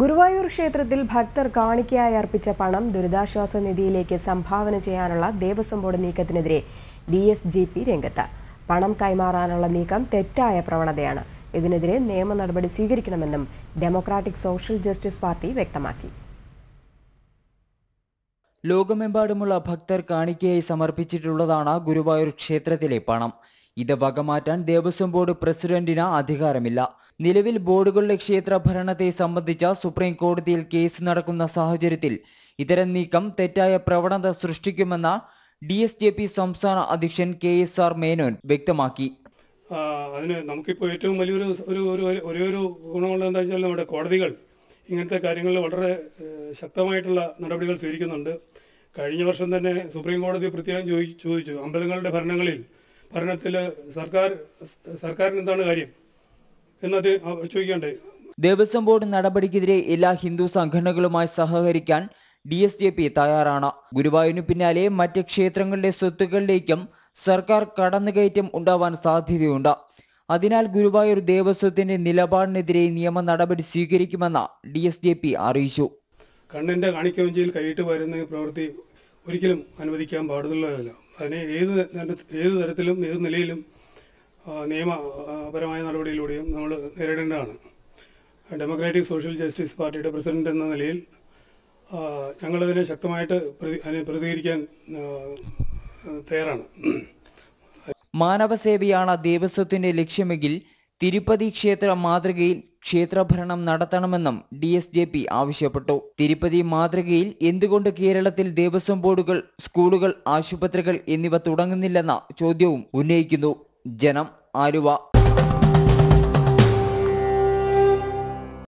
ഗുരുവായൂർ ക്ഷേത്രത്തിൽ ഭക്തർ കാണിക്കയായി അർപ്പിച്ച പണം ദുരിതാശ്വാസ നിധിയിലേക്ക് സംഭാവന ചെയ്യാനുള്ള ദേവസ്വം ബോർഡ് നീക്കത്തിനെതിരെ ഡി എസ് ജി പി രംഗത്ത് പണം കൈമാറാനുള്ള നീക്കം തെറ്റായ പ്രവണതയാണ് ഇതിനെതിരെ നിയമ നടപടി സ്വീകരിക്കണമെന്നും ഡെമോക്രാറ്റിക് സോഷ്യൽ ജസ്റ്റിസ് പാർട്ടി വ്യക്തമാക്കി ലോകമെമ്പാടുമുള്ള ഭക്തർ കാണിക്കയായി സമർപ്പിച്ചിട്ടുള്ളതാണ് ഗുരുവായൂർ ക്ഷേത്രത്തിലെ പണം ഇത് വകമാറ്റാൻ ദേവസ്വം ബോർഡ് പ്രസിഡന്റിന് അധികാരമില്ല നിലവിൽ ബോർഡുകളുടെ ക്ഷേത്ര ഭരണത്തെ സംബന്ധിച്ച സുപ്രീം കോടതിയിൽ കേസ് നടക്കുന്ന സാഹചര്യത്തിൽ ഇത്തരം നീക്കം തെറ്റായ പ്രവണത സൃഷ്ടിക്കുമെന്ന ഡി എസ് ജെ പി സംസ്ഥാന അധ്യക്ഷൻ കെ എസ് ആർ മേനോൻ വ്യക്തമാക്കി അതിന് നമുക്കിപ്പോൾ ഏറ്റവും വലിയൊരു ഒരു ഒരു ഒരേ ഒരു ഗുണമുള്ളത് എന്താ വെച്ചാൽ നമ്മുടെ കോടതികൾ ഇങ്ങനത്തെ കാര്യങ്ങളിൽ വളരെ ശക്തമായിട്ടുള്ള നടപടികൾ സ്വീകരിക്കുന്നുണ്ട് കഴിഞ്ഞ വർഷം തന്നെ സുപ്രീം കോടതി പ്രത്യേകം ചോദിച്ചു അമ്പലങ്ങളുടെ ഭരണങ്ങളിൽ ഭരണത്തിൽ സർക്കാർ സർക്കാരിന് എന്താണ് കാര്യം എന്നത് ചോദിക്കേണ്ടത് ദേവസ്വം ബോർഡ് നടപടിക്കെതിരെ എല്ലാ ഹിന്ദു സംഘടനകളുമായി സഹകരിക്കാൻ ഡി എസ് ജെ പി തയ്യാറാണ് ഗുരുവായൂരിനു പിന്നാലെ മറ്റ് ക്ഷേത്രങ്ങളുടെ സ്വത്തുക്കളിലേക്കും സർക്കാർ കടന്നുകയറ്റം ഉണ്ടാവാൻ സാധ്യതയുണ്ട് അതിനാൽ ഗുരുവായൂർ ദേവസ്വത്തിന്റെ നിലപാടിനെതിരെ നിയമ നടപടി സ്വീകരിക്കുമെന്ന് ഡി എസ് ജെ പി അറിയിച്ചു കണ്ണന്റെ കാണിക്കവഞ്ചിയിൽ കൈയിട്ട് വരുന്ന പ്രവൃത്തി ഒരിക്കലും അനുവദിക്കാൻ പാടുള്ളതല്ല അതിനെ ഏത് ഏത് തരത്തിലും ഏത് നിലയിലും നിയമപരമായ നടപടിയിലൂടെയും നമ്മൾ നേരിടേണ്ടതാണ് ഡെമോക്രാറ്റിക് സോഷ്യൽ ജസ്റ്റിസ് പാർട്ടിയുടെ പ്രസിഡന്റ് എന്ന നിലയിൽ ഞങ്ങളതിനെ ശക്തമായിട്ട് പ്രതികരിക്കാൻ തയ്യാറാണ് മാനവസേവയാണ് ദേവസ്വത്തിന്റെ ലക്ഷ്യമെങ്കിൽ തിരുപ്പതി ക്ഷേത്ര മാതൃകയിൽ ക്ഷേത്രഭരണം നടത്തണമെന്നും ഡി എസ് ജെ പി ആവശ്യപ്പെട്ടു തിരുപ്പതി മാതൃകയിൽ എന്തുകൊണ്ട് കേരളത്തിൽ ദേവസ്വം ബോർഡുകൾ സ്കൂളുകൾ ആശുപത്രികൾ എന്നിവ തുടങ്ങുന്നില്ലെന്ന ചോദ്യവും ഉന്നയിക്കുന്നു ജനം ആലുവ